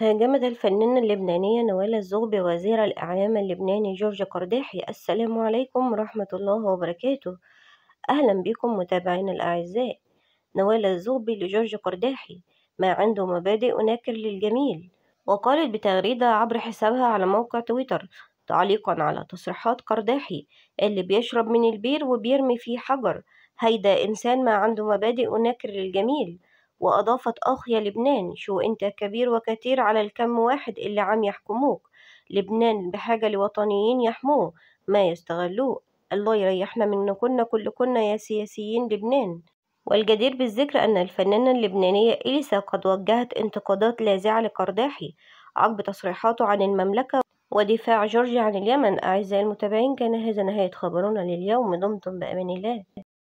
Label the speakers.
Speaker 1: هاجمت الفنانة اللبنانية نوال الزغبي وزير الإعلام اللبناني جورج قرداحي السلام عليكم ورحمة الله وبركاته أهلا بكم متابعين الأعزاء نوال الزغبي لجورج قرداحي ما عنده مبادئ أناكر للجميل وقالت بتغريدة عبر حسابها على موقع تويتر تعليقا على تصريحات قرداحي اللي بيشرب من البير وبيرمي فيه حجر هيدا إنسان ما عنده مبادئ أناكر للجميل وأضافت أخ يا لبنان شو أنت كبير وكثير على الكم واحد اللي عم يحكموك لبنان بحاجة لوطنيين يحموه ما يستغلوه الله يريحنا كل كنا يا سياسيين لبنان والجدير بالذكر أن الفنانة اللبنانية إليسا قد وجهت انتقادات لاذعة لقرداحي عقب تصريحاته عن المملكة ودفاع جورجيا عن اليمن أعزائي المتابعين كان هذا نهاية خبرنا لليوم دمتم بأمان الله